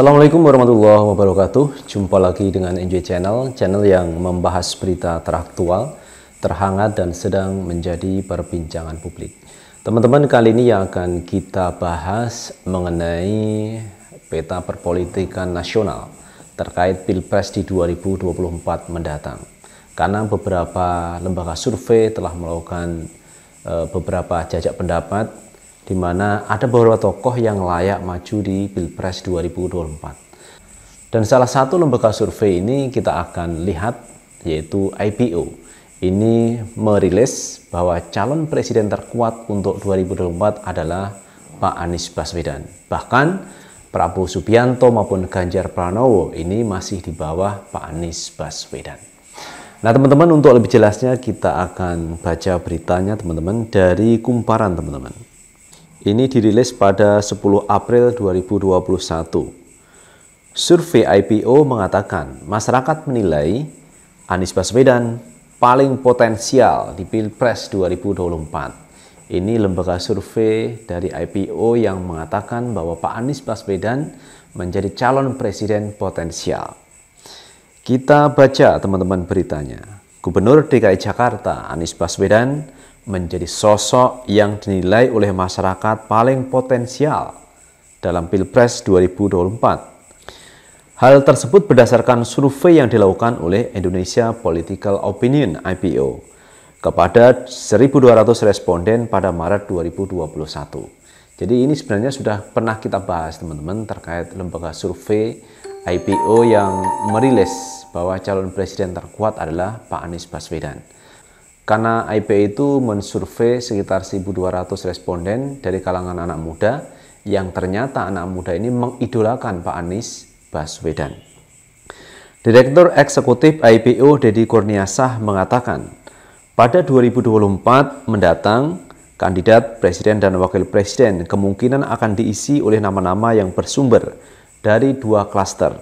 Assalamualaikum warahmatullahi wabarakatuh. Jumpa lagi dengan NJ Channel, channel yang membahas berita teraktual, terhangat dan sedang menjadi perbincangan publik. Teman-teman, kali ini yang akan kita bahas mengenai peta perpolitikan nasional terkait Pilpres di 2024 mendatang. Karena beberapa lembaga survei telah melakukan eh, beberapa jajak pendapat di mana ada beberapa tokoh yang layak maju di Pilpres 2024. Dan salah satu lembaga survei ini kita akan lihat yaitu IPO. Ini merilis bahwa calon presiden terkuat untuk 2024 adalah Pak Anies Baswedan. Bahkan Prabowo Subianto maupun Ganjar Pranowo ini masih di bawah Pak Anies Baswedan. Nah teman-teman untuk lebih jelasnya kita akan baca beritanya teman-teman dari kumparan teman-teman. Ini dirilis pada 10 April 2021. Survei IPO mengatakan masyarakat menilai Anies Baswedan paling potensial di Pilpres 2024. Ini lembaga survei dari IPO yang mengatakan bahwa Pak Anies Baswedan menjadi calon presiden potensial. Kita baca teman-teman beritanya. Gubernur DKI Jakarta Anies Baswedan menjadi sosok yang dinilai oleh masyarakat paling potensial dalam Pilpres 2024. Hal tersebut berdasarkan survei yang dilakukan oleh Indonesia Political Opinion IPO kepada 1.200 responden pada Maret 2021. Jadi ini sebenarnya sudah pernah kita bahas teman-teman terkait lembaga survei IPO yang merilis bahwa calon presiden terkuat adalah Pak Anies Baswedan. Karena IP itu mensurvei sekitar 1.200 responden dari kalangan anak muda yang ternyata anak muda ini mengidolakan Pak Anies Baswedan. Direktur Eksekutif IPO Dedi Kurniasah mengatakan, pada 2024 mendatang, kandidat presiden dan wakil presiden kemungkinan akan diisi oleh nama-nama yang bersumber dari dua klaster,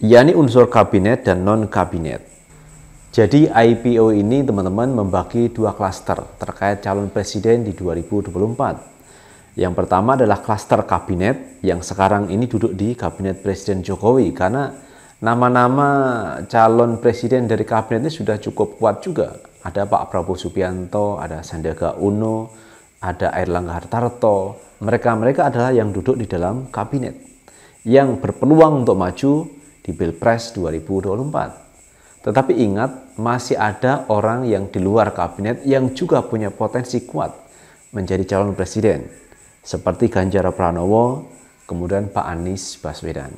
yakni unsur kabinet dan non-kabinet. Jadi IPO ini teman-teman membagi dua klaster terkait calon presiden di 2024. Yang pertama adalah klaster kabinet yang sekarang ini duduk di kabinet Presiden Jokowi karena nama-nama calon presiden dari kabinetnya sudah cukup kuat juga. Ada Pak Prabowo Subianto, ada Sandiaga Uno, ada Erlangga Hartarto. Mereka-mereka adalah yang duduk di dalam kabinet yang berpeluang untuk maju di Pilpres 2024. Tetapi ingat, masih ada orang yang di luar kabinet yang juga punya potensi kuat menjadi calon presiden, seperti Ganjar Pranowo, kemudian Pak Anies Baswedan.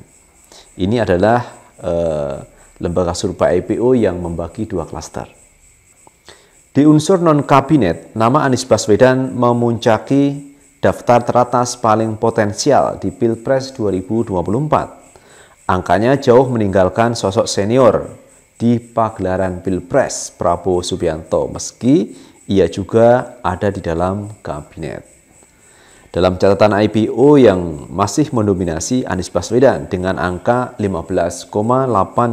Ini adalah eh, lembaga survei IPO yang membagi dua klaster. Di unsur non-kabinet, nama Anies Baswedan memuncaki daftar teratas paling potensial di Pilpres 2024. Angkanya jauh meninggalkan sosok senior di pagelaran Pilpres Prabowo Subianto meski ia juga ada di dalam kabinet. Dalam catatan IPO yang masih mendominasi Anies Baswedan dengan angka 15,8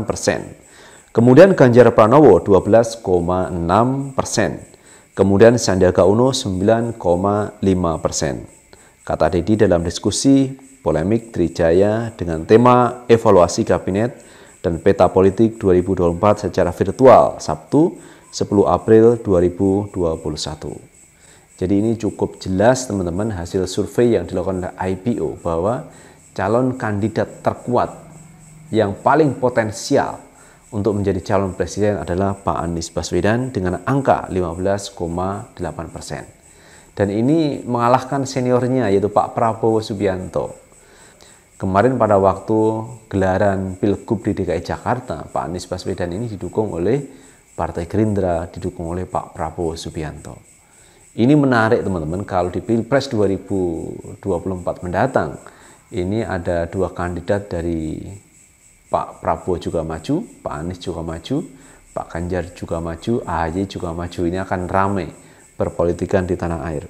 persen. Kemudian Ganjar Pranowo 12,6 persen. Kemudian Sandiaga Uno 9,5 persen. Kata Dedi dalam diskusi polemik Trijaya dengan tema evaluasi kabinet dan Peta Politik 2024 secara virtual Sabtu 10 April 2021. Jadi ini cukup jelas teman-teman hasil survei yang dilakukan oleh IPO bahwa calon kandidat terkuat yang paling potensial untuk menjadi calon presiden adalah Pak Anies Baswedan dengan angka 15,8 persen. Dan ini mengalahkan seniornya yaitu Pak Prabowo Subianto Kemarin pada waktu gelaran Pilgub di DKI Jakarta, Pak Anies Baswedan ini didukung oleh Partai Gerindra, didukung oleh Pak Prabowo Subianto. Ini menarik teman-teman kalau di Pilpres 2024 mendatang, ini ada dua kandidat dari Pak Prabowo juga maju, Pak Anies juga maju, Pak Ganjar juga maju, AHY juga maju. Ini akan ramai berpolitikan di tanah air.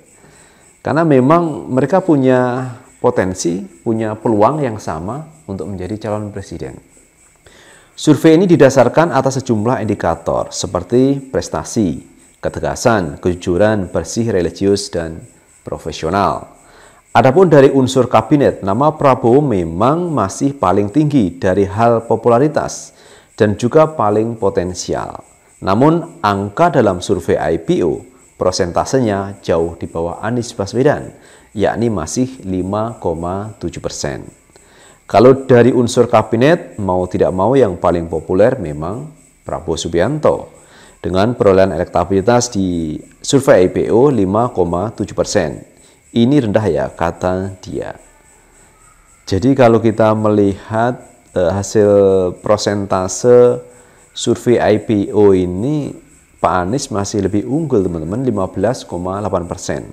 Karena memang mereka punya potensi, punya peluang yang sama untuk menjadi calon presiden. Survei ini didasarkan atas sejumlah indikator seperti prestasi, ketegasan, kejujuran, bersih, religius, dan profesional. Adapun dari unsur kabinet, nama Prabowo memang masih paling tinggi dari hal popularitas dan juga paling potensial. Namun angka dalam survei IPO prosentasenya jauh di bawah Anies Baswedan yakni masih 5,7 persen. Kalau dari unsur kabinet, mau tidak mau yang paling populer memang Prabowo Subianto dengan perolehan elektabilitas di survei IPO 5,7 persen. Ini rendah ya, kata dia. Jadi kalau kita melihat eh, hasil prosentase survei IPO ini, Pak Anies masih lebih unggul teman-teman, 15,8 persen.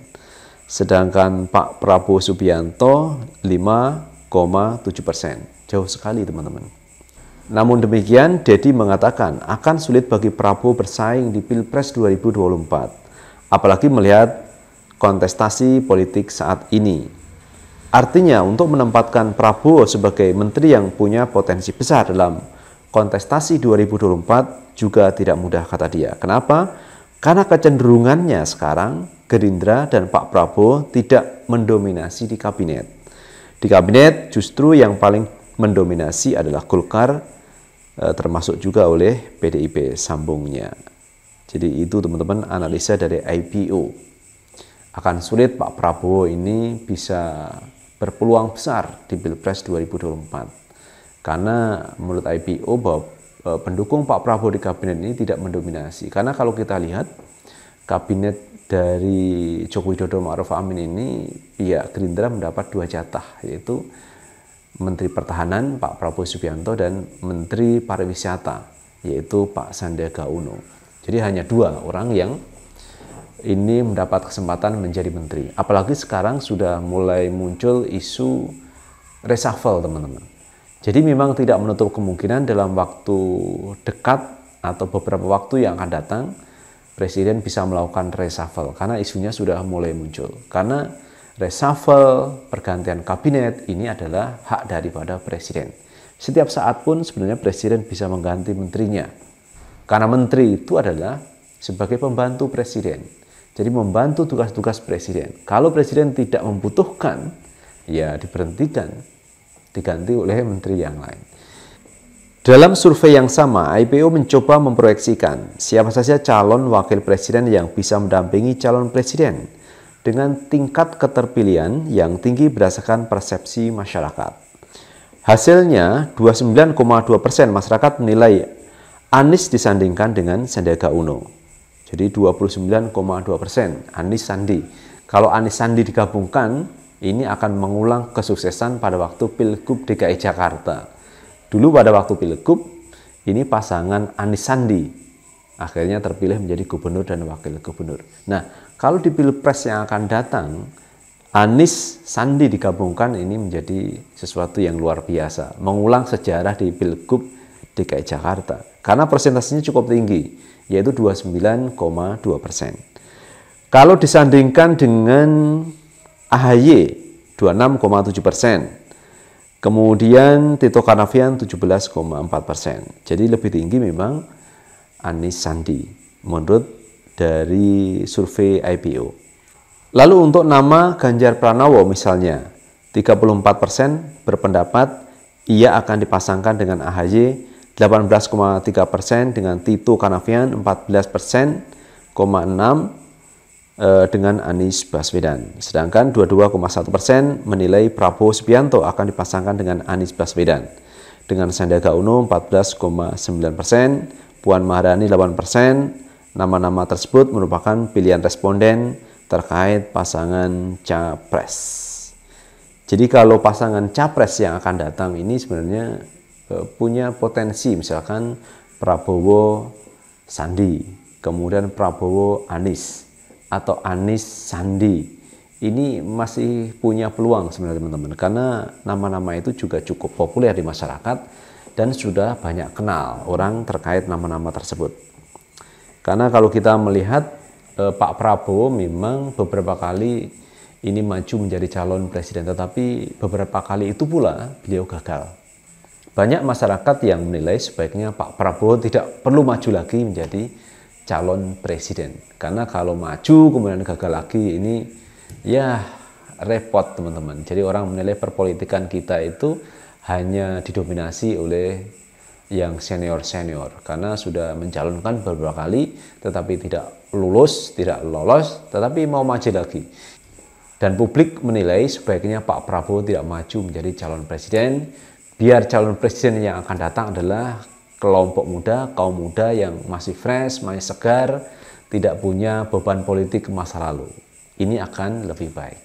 Sedangkan Pak Prabowo Subianto 5,7 persen. Jauh sekali teman-teman. Namun demikian, Dedi mengatakan akan sulit bagi Prabowo bersaing di Pilpres 2024, apalagi melihat kontestasi politik saat ini. Artinya, untuk menempatkan Prabowo sebagai menteri yang punya potensi besar dalam kontestasi 2024 juga tidak mudah kata dia. Kenapa? Karena kecenderungannya sekarang Gerindra dan Pak Prabowo tidak mendominasi di kabinet. Di kabinet justru yang paling mendominasi adalah Golkar eh, termasuk juga oleh PDIP sambungnya. Jadi itu teman-teman analisa dari IPO. Akan sulit Pak Prabowo ini bisa berpeluang besar di Pilpres 2024. Karena menurut IPO bahwa eh, pendukung Pak Prabowo di kabinet ini tidak mendominasi. Karena kalau kita lihat kabinet dari Joko Widodo Ma'ruf Amin ini pihak ya, Gerindra mendapat dua jatah yaitu Menteri Pertahanan Pak Prabowo Subianto dan Menteri Pariwisata yaitu Pak Sandiaga Uno. Jadi hanya dua orang yang ini mendapat kesempatan menjadi menteri. Apalagi sekarang sudah mulai muncul isu reshuffle teman-teman. Jadi memang tidak menutup kemungkinan dalam waktu dekat atau beberapa waktu yang akan datang presiden bisa melakukan reshuffle karena isunya sudah mulai muncul. Karena reshuffle, pergantian kabinet ini adalah hak daripada presiden. Setiap saat pun sebenarnya presiden bisa mengganti menterinya. Karena menteri itu adalah sebagai pembantu presiden. Jadi membantu tugas-tugas presiden. Kalau presiden tidak membutuhkan, ya diberhentikan, diganti oleh menteri yang lain. Dalam survei yang sama, IPO mencoba memproyeksikan siapa saja calon wakil presiden yang bisa mendampingi calon presiden dengan tingkat keterpilihan yang tinggi berdasarkan persepsi masyarakat. Hasilnya, 29,2 persen masyarakat menilai Anies disandingkan dengan Sandiaga Uno. Jadi 29,2 persen Anies Sandi. Kalau Anies Sandi digabungkan, ini akan mengulang kesuksesan pada waktu Pilgub DKI Jakarta Dulu pada waktu Pilgub, ini pasangan Anis Sandi akhirnya terpilih menjadi gubernur dan wakil gubernur. Nah, kalau di Pilpres yang akan datang, Anis Sandi digabungkan ini menjadi sesuatu yang luar biasa, mengulang sejarah di Pilgub DKI Jakarta. Karena persentasenya cukup tinggi, yaitu 29,2 persen. Kalau disandingkan dengan AHY 26,7 persen, Kemudian Tito Karnavian 17,4 persen. Jadi lebih tinggi memang Anis Sandi menurut dari survei IPO. Lalu untuk nama Ganjar Pranowo misalnya, 34% berpendapat ia akan dipasangkan dengan AHY, 18,3% dengan Tito Karnavian persen, Eh, dengan Anies Baswedan. Sedangkan 22,1 persen menilai Prabowo Subianto akan dipasangkan dengan Anies Baswedan. Dengan Sandiaga Uno 14,9 persen, Puan Maharani 8 persen, nama-nama tersebut merupakan pilihan responden terkait pasangan capres. Jadi kalau pasangan capres yang akan datang ini sebenarnya eh, punya potensi misalkan Prabowo Sandi, kemudian Prabowo Anies atau Anies Sandi ini masih punya peluang sebenarnya teman-teman karena nama-nama itu juga cukup populer di masyarakat dan sudah banyak kenal orang terkait nama-nama tersebut. Karena kalau kita melihat eh, Pak Prabowo memang beberapa kali ini maju menjadi calon presiden tetapi beberapa kali itu pula beliau gagal. Banyak masyarakat yang menilai sebaiknya Pak Prabowo tidak perlu maju lagi menjadi calon presiden. Karena kalau maju kemudian gagal lagi ini ya repot teman-teman. Jadi orang menilai perpolitikan kita itu hanya didominasi oleh yang senior-senior karena sudah mencalonkan beberapa kali tetapi tidak lulus, tidak lolos, tetapi mau maju lagi. Dan publik menilai sebaiknya Pak Prabowo tidak maju menjadi calon presiden biar calon presiden yang akan datang adalah kelompok muda, kaum muda yang masih fresh, masih segar, tidak punya beban politik masa lalu. Ini akan lebih baik.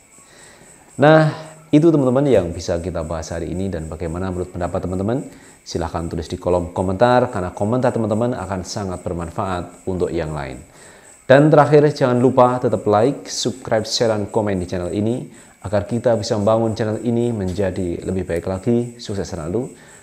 Nah, itu teman-teman yang bisa kita bahas hari ini dan bagaimana menurut pendapat teman-teman? Silahkan tulis di kolom komentar karena komentar teman-teman akan sangat bermanfaat untuk yang lain. Dan terakhir, jangan lupa tetap like, subscribe, share, dan komen di channel ini agar kita bisa membangun channel ini menjadi lebih baik lagi. Sukses selalu.